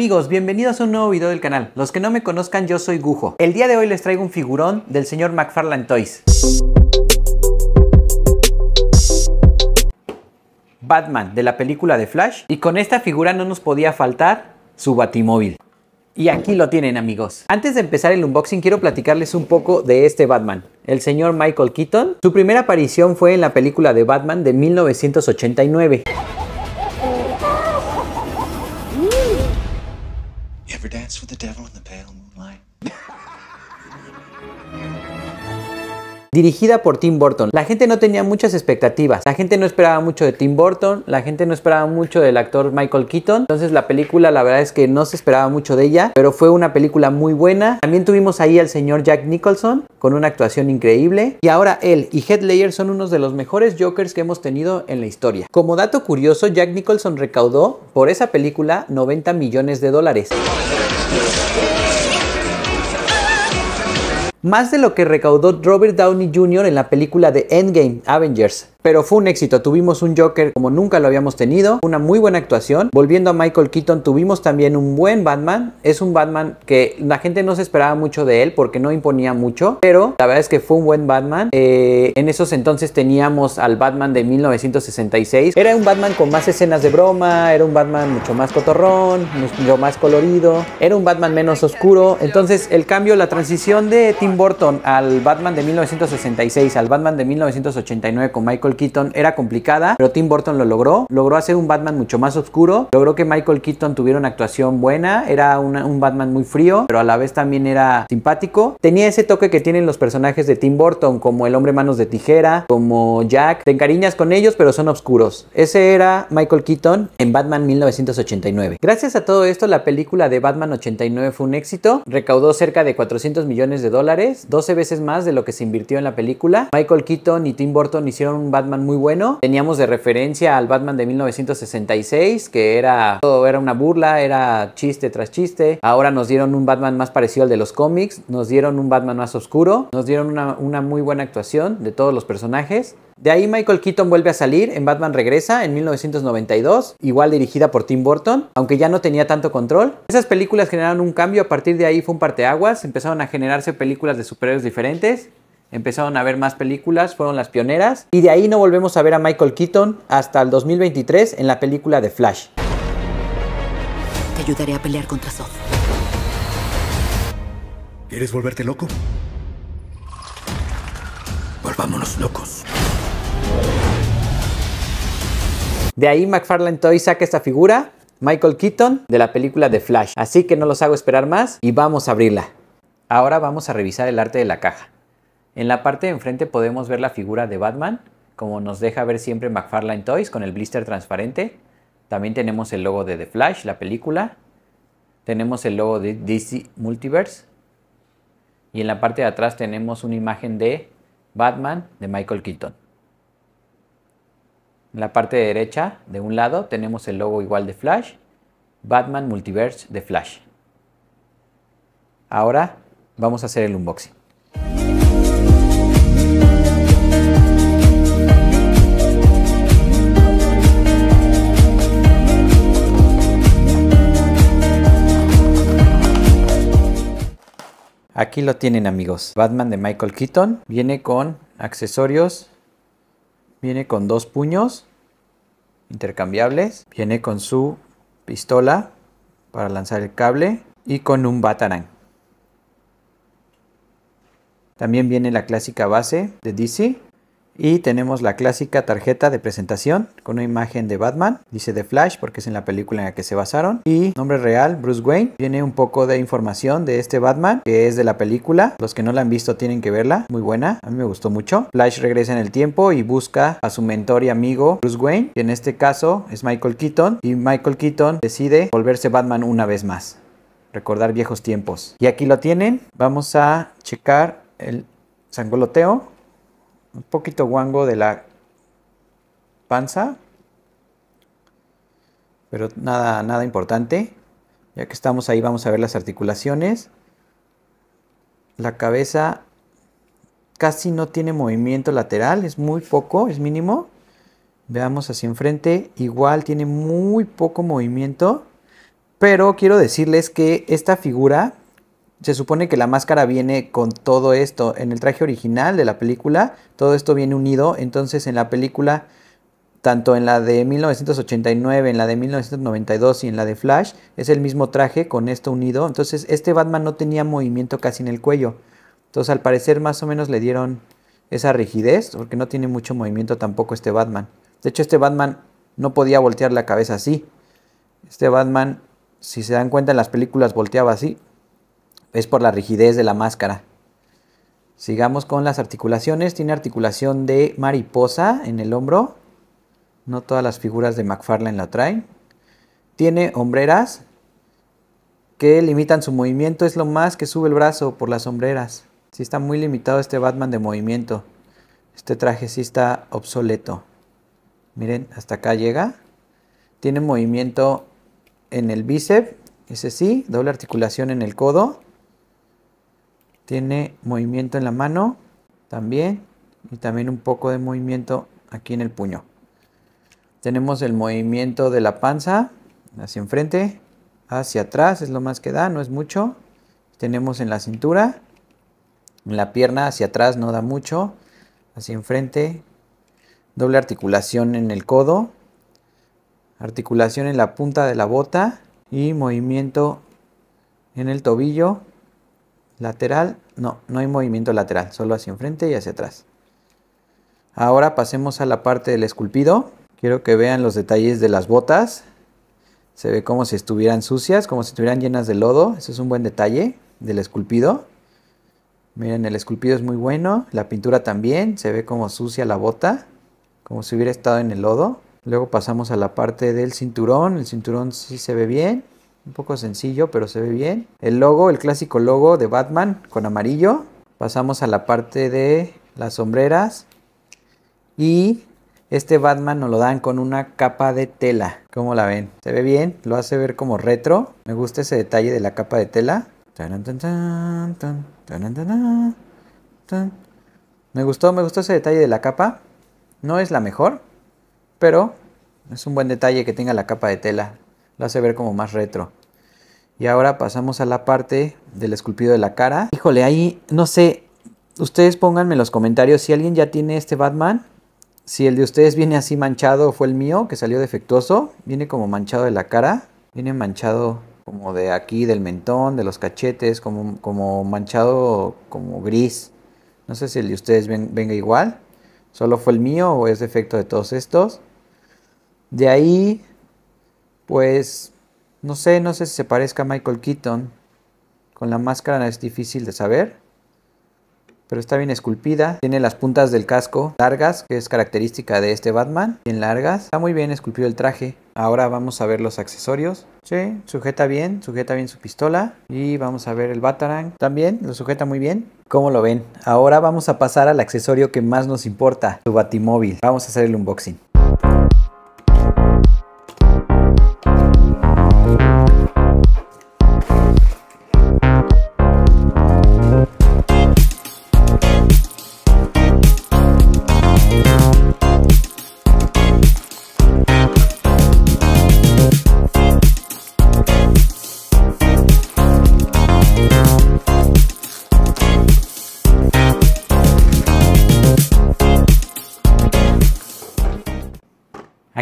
Amigos, bienvenidos a un nuevo video del canal. Los que no me conozcan, yo soy Gujo. El día de hoy les traigo un figurón del señor McFarlane Toys. Batman de la película de Flash y con esta figura no nos podía faltar su batimóvil. Y aquí lo tienen amigos. Antes de empezar el unboxing quiero platicarles un poco de este Batman, el señor Michael Keaton. Su primera aparición fue en la película de Batman de 1989. dance with the devil in the pale moon. dirigida por Tim Burton. La gente no tenía muchas expectativas, la gente no esperaba mucho de Tim Burton, la gente no esperaba mucho del actor Michael Keaton, entonces la película la verdad es que no se esperaba mucho de ella, pero fue una película muy buena. También tuvimos ahí al señor Jack Nicholson con una actuación increíble y ahora él y Ledger son unos de los mejores Jokers que hemos tenido en la historia. Como dato curioso, Jack Nicholson recaudó por esa película 90 millones de dólares. más de lo que recaudó Robert Downey Jr. en la película de Endgame Avengers. Pero fue un éxito, tuvimos un Joker como nunca lo habíamos tenido, una muy buena actuación. Volviendo a Michael Keaton, tuvimos también un buen Batman. Es un Batman que la gente no se esperaba mucho de él porque no imponía mucho, pero la verdad es que fue un buen Batman. Eh, en esos entonces teníamos al Batman de 1966. Era un Batman con más escenas de broma, era un Batman mucho más cotorrón, mucho más colorido, era un Batman menos oscuro. Entonces el cambio, la transición de Tim Burton al Batman de 1966, al Batman de 1989 con Michael Keaton era complicada, pero Tim Burton lo logró. Logró hacer un Batman mucho más oscuro, logró que Michael Keaton tuviera una actuación buena, era un Batman muy frío, pero a la vez también era simpático. Tenía ese toque que tienen los personajes de Tim Burton, como el hombre manos de tijera, como Jack. Te encariñas con ellos, pero son oscuros. Ese era Michael Keaton en Batman 1989. Gracias a todo esto, la película de Batman 89 fue un éxito. Recaudó cerca de 400 millones de dólares, 12 veces más de lo que se invirtió en la película. Michael Keaton y Tim Burton hicieron un Batman muy bueno. Teníamos de referencia al Batman de 1966, que era todo era una burla, era chiste tras chiste. Ahora nos dieron un Batman más parecido al de los cómics, nos dieron un Batman más oscuro, nos dieron una, una muy buena actuación de todos los personajes. De ahí Michael Keaton vuelve a salir en Batman Regresa en 1992, igual dirigida por Tim Burton, aunque ya no tenía tanto control. Esas películas generaron un cambio, a partir de ahí fue un parteaguas, empezaron a generarse películas de superhéroes diferentes empezaron a ver más películas, fueron las pioneras, y de ahí no volvemos a ver a Michael Keaton hasta el 2023 en la película de Flash. Te ayudaré a pelear contra Zod. ¿Quieres volverte loco? Volvámonos locos. De ahí McFarlane Toy saca esta figura, Michael Keaton, de la película de Flash. Así que no los hago esperar más y vamos a abrirla. Ahora vamos a revisar el arte de la caja. En la parte de enfrente podemos ver la figura de Batman, como nos deja ver siempre McFarlane Toys con el blister transparente. También tenemos el logo de The Flash, la película. Tenemos el logo de DC Multiverse. Y en la parte de atrás tenemos una imagen de Batman de Michael Keaton. En la parte derecha, de un lado, tenemos el logo igual de Flash, Batman Multiverse de Flash. Ahora vamos a hacer el unboxing. Y lo tienen amigos. Batman de Michael Keaton. Viene con accesorios. Viene con dos puños intercambiables. Viene con su pistola para lanzar el cable. Y con un Batarang. También viene la clásica base de DC y tenemos la clásica tarjeta de presentación con una imagen de Batman. Dice de Flash porque es en la película en la que se basaron. Y nombre real, Bruce Wayne. Tiene un poco de información de este Batman que es de la película. Los que no la han visto tienen que verla. Muy buena. A mí me gustó mucho. Flash regresa en el tiempo y busca a su mentor y amigo Bruce Wayne. Que en este caso es Michael Keaton. Y Michael Keaton decide volverse Batman una vez más. Recordar viejos tiempos. Y aquí lo tienen. Vamos a checar el sangoloteo un poquito guango de la panza, pero nada, nada importante. Ya que estamos ahí, vamos a ver las articulaciones. La cabeza casi no tiene movimiento lateral, es muy poco, es mínimo. Veamos hacia enfrente, igual tiene muy poco movimiento. Pero quiero decirles que esta figura se supone que la máscara viene con todo esto. En el traje original de la película, todo esto viene unido. Entonces en la película, tanto en la de 1989, en la de 1992 y en la de Flash, es el mismo traje con esto unido. Entonces este Batman no tenía movimiento casi en el cuello. Entonces al parecer más o menos le dieron esa rigidez, porque no tiene mucho movimiento tampoco este Batman. De hecho este Batman no podía voltear la cabeza así. Este Batman, si se dan cuenta en las películas, volteaba así es por la rigidez de la máscara. Sigamos con las articulaciones. Tiene articulación de mariposa en el hombro. No todas las figuras de McFarlane la traen. Tiene hombreras que limitan su movimiento. Es lo más que sube el brazo por las hombreras. Sí está muy limitado este Batman de movimiento. Este traje sí está obsoleto. Miren, hasta acá llega. Tiene movimiento en el bíceps. Ese sí. Doble articulación en el codo tiene movimiento en la mano también y también un poco de movimiento aquí en el puño. Tenemos el movimiento de la panza hacia enfrente, hacia atrás, es lo más que da, no es mucho. Tenemos en la cintura, en la pierna hacia atrás no da mucho, hacia enfrente, doble articulación en el codo, articulación en la punta de la bota y movimiento en el tobillo Lateral, no, no hay movimiento lateral, solo hacia enfrente y hacia atrás. Ahora pasemos a la parte del esculpido. Quiero que vean los detalles de las botas. Se ve como si estuvieran sucias, como si estuvieran llenas de lodo. Eso es un buen detalle del esculpido. Miren, el esculpido es muy bueno. La pintura también. Se ve como sucia la bota, como si hubiera estado en el lodo. Luego pasamos a la parte del cinturón. El cinturón sí se ve bien. Un poco sencillo, pero se ve bien. El logo, el clásico logo de Batman con amarillo. Pasamos a la parte de las sombreras. Y este Batman nos lo dan con una capa de tela. ¿Cómo la ven? Se ve bien, lo hace ver como retro. Me gusta ese detalle de la capa de tela. Me gustó, me gustó ese detalle de la capa. No es la mejor, pero es un buen detalle que tenga la capa de tela lo hace ver como más retro. Y ahora pasamos a la parte del esculpido de la cara. Híjole, ahí no sé, ustedes pónganme en los comentarios si alguien ya tiene este Batman. Si el de ustedes viene así manchado fue el mío, que salió defectuoso. Viene como manchado de la cara. Viene manchado como de aquí, del mentón, de los cachetes, como, como manchado como gris. No sé si el de ustedes venga igual. Solo fue el mío o es defecto de todos estos. De ahí pues no sé, no sé si se parezca a Michael Keaton. Con la máscara es difícil de saber, pero está bien esculpida. Tiene las puntas del casco largas, que es característica de este Batman, bien largas. Está muy bien esculpido el traje. Ahora vamos a ver los accesorios. Sí, sujeta bien, sujeta bien su pistola. Y vamos a ver el Batarang. También lo sujeta muy bien. ¿Cómo lo ven? Ahora vamos a pasar al accesorio que más nos importa, su batimóvil. Vamos a hacer el unboxing.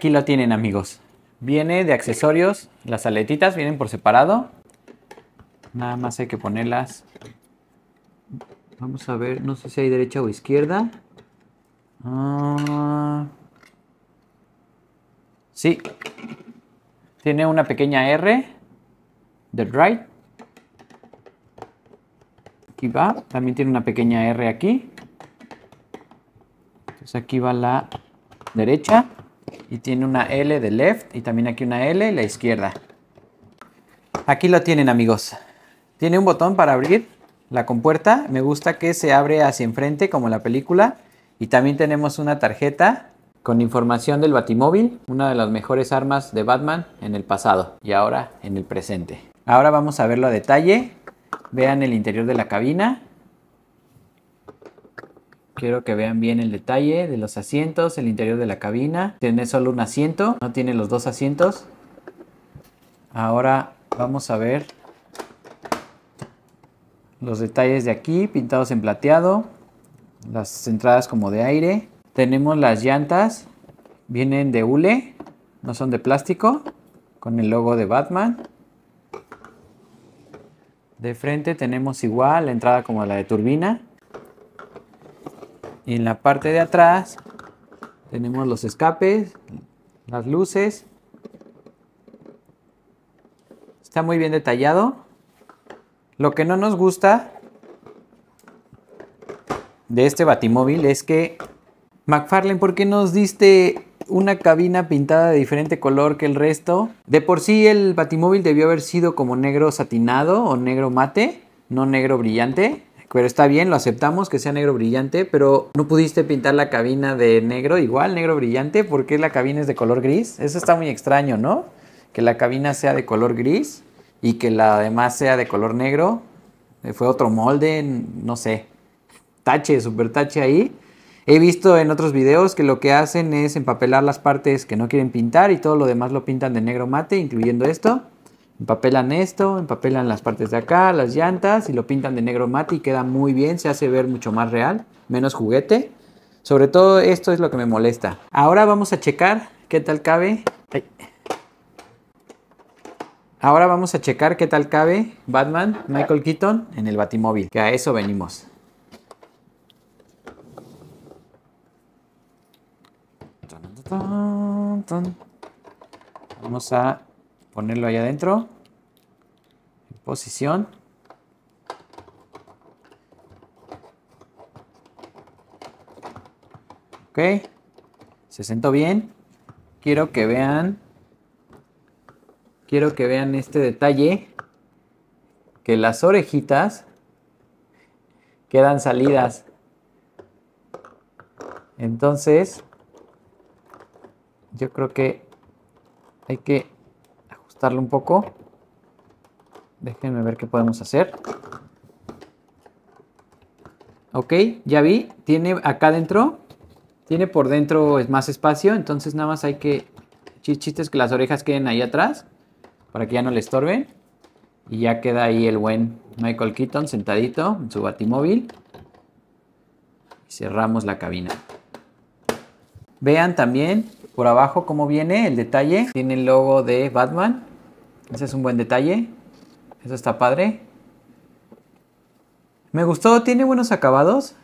Aquí lo tienen amigos. Viene de accesorios, las aletitas vienen por separado. Nada más hay que ponerlas. Vamos a ver, no sé si hay derecha o izquierda. Ah. sí. Tiene una pequeña R The right. Aquí va. También tiene una pequeña R aquí. Entonces aquí va la derecha y tiene una L de left y también aquí una L la izquierda. Aquí lo tienen amigos. Tiene un botón para abrir la compuerta. Me gusta que se abre hacia enfrente como la película. Y también tenemos una tarjeta con información del Batimóvil, una de las mejores armas de Batman en el pasado y ahora en el presente. Ahora vamos a verlo a detalle. Vean el interior de la cabina. Quiero que vean bien el detalle de los asientos, el interior de la cabina. Tiene solo un asiento, no tiene los dos asientos. Ahora vamos a ver los detalles de aquí, pintados en plateado. Las entradas como de aire. Tenemos las llantas, vienen de hule, no son de plástico, con el logo de Batman. De frente tenemos igual la entrada como la de turbina. En la parte de atrás tenemos los escapes, las luces. Está muy bien detallado. Lo que no nos gusta de este batimóvil es que McFarlane, ¿por qué nos diste una cabina pintada de diferente color que el resto? De por sí el batimóvil debió haber sido como negro satinado o negro mate, no negro brillante. Pero está bien, lo aceptamos que sea negro brillante, pero no pudiste pintar la cabina de negro igual, negro brillante, porque la cabina es de color gris. Eso está muy extraño, ¿no? Que la cabina sea de color gris y que la demás sea de color negro. Eh, fue otro molde, no sé. Tache, super tache ahí. He visto en otros videos que lo que hacen es empapelar las partes que no quieren pintar y todo lo demás lo pintan de negro mate, incluyendo esto. Empapelan esto, empapelan las partes de acá, las llantas y lo pintan de negro mate y queda muy bien, se hace ver mucho más real, menos juguete. Sobre todo esto es lo que me molesta. Ahora vamos a checar qué tal cabe. Ahora vamos a checar qué tal cabe Batman, Michael Keaton en el Batimóvil, que a eso venimos. Vamos a ponerlo allá adentro. En posición. Ok. Se sentó bien. Quiero que vean. Quiero que vean este detalle. Que las orejitas quedan salidas. Entonces, yo creo que hay que un poco. Déjenme ver qué podemos hacer. Ok, ya vi. Tiene acá dentro. Tiene por dentro más espacio. Entonces nada más hay que... Chistes que las orejas queden ahí atrás. Para que ya no le estorben. Y ya queda ahí el buen Michael Keaton sentadito en su batimóvil. cerramos la cabina. Vean también por abajo cómo viene el detalle. Tiene el logo de Batman ese es un buen detalle. Eso está padre. Me gustó, tiene buenos acabados.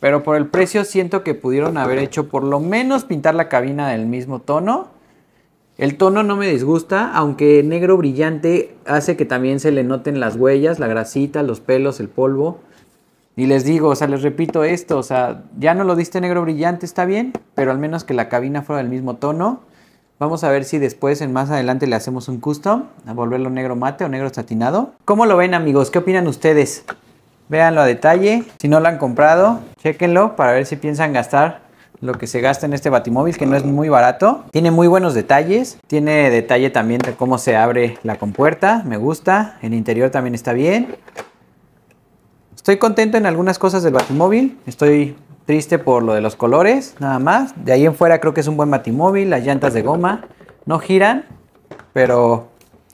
Pero por el precio siento que pudieron haber hecho por lo menos pintar la cabina del mismo tono. El tono no me disgusta, aunque negro brillante hace que también se le noten las huellas, la grasita, los pelos, el polvo. Y les digo, o sea, les repito esto, o sea, ya no lo diste negro brillante, está bien, pero al menos que la cabina fuera del mismo tono. Vamos a ver si después, en más adelante, le hacemos un custom. A volverlo negro mate o negro satinado. ¿Cómo lo ven, amigos? ¿Qué opinan ustedes? Véanlo a detalle. Si no lo han comprado, chéquenlo para ver si piensan gastar lo que se gasta en este batimóvil, que no es muy barato. Tiene muy buenos detalles. Tiene detalle también de cómo se abre la compuerta. Me gusta. El interior también está bien. Estoy contento en algunas cosas del batimóvil. Estoy Triste por lo de los colores, nada más. De ahí en fuera creo que es un buen batimóvil, las llantas de goma. No giran, pero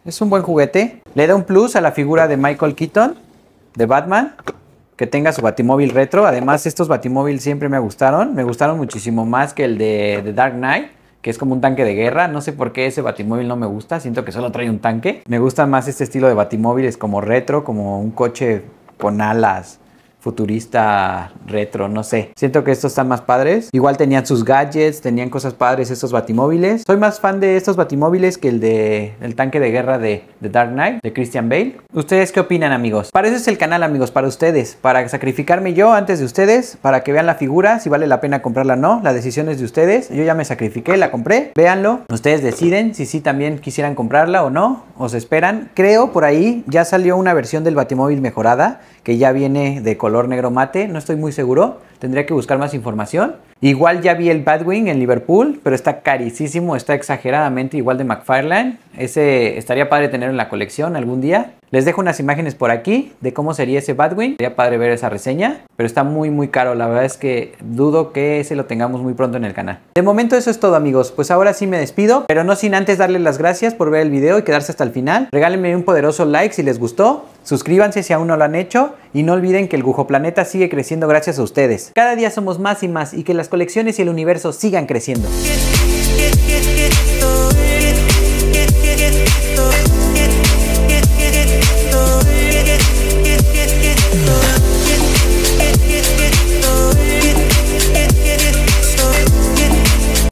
es un buen juguete. Le da un plus a la figura de Michael Keaton, de Batman, que tenga su batimóvil retro. Además, estos batimóviles siempre me gustaron. Me gustaron muchísimo más que el de, Dark Knight que es como un tanque de guerra. No sé por qué ese batimóvil no me gusta, siento que solo trae un tanque. Me gusta más este estilo de batimóviles como retro, como un coche con alas futurista, retro, no sé. Siento que estos están más padres. Igual tenían sus gadgets, tenían cosas padres estos batimóviles. Soy más fan de estos batimóviles que el de el tanque de guerra de, The Dark Knight, de Christian Bale. ¿Ustedes qué opinan, amigos? Para eso es el canal, amigos, para ustedes. Para sacrificarme yo antes de ustedes, para que vean la figura, si vale la pena comprarla o no. La decisión es de ustedes. Yo ya me sacrifiqué, la compré. Véanlo. Ustedes deciden si sí también quisieran comprarla o no. Os esperan. Creo por ahí ya salió una versión del batimóvil mejorada que ya viene de color negro mate, no estoy muy seguro, tendría que buscar más información. Igual ya vi el Badwing en Liverpool, pero está carísimo, está exageradamente igual de McFarland... Ese estaría padre tenerlo en la colección algún día. Les dejo unas imágenes por aquí de cómo sería ese Batwing. Sería padre ver esa reseña, pero está muy muy caro. La verdad es que dudo que ese lo tengamos muy pronto en el canal. De momento eso es todo amigos. Pues ahora sí me despido, pero no sin antes darles las gracias por ver el video y quedarse hasta el final. Regálenme un poderoso like si les gustó. Suscríbanse si aún no lo han hecho y no olviden que el Gujo Planeta sigue creciendo gracias a ustedes. Cada día somos más y más y que las colecciones y el universo sigan creciendo. it.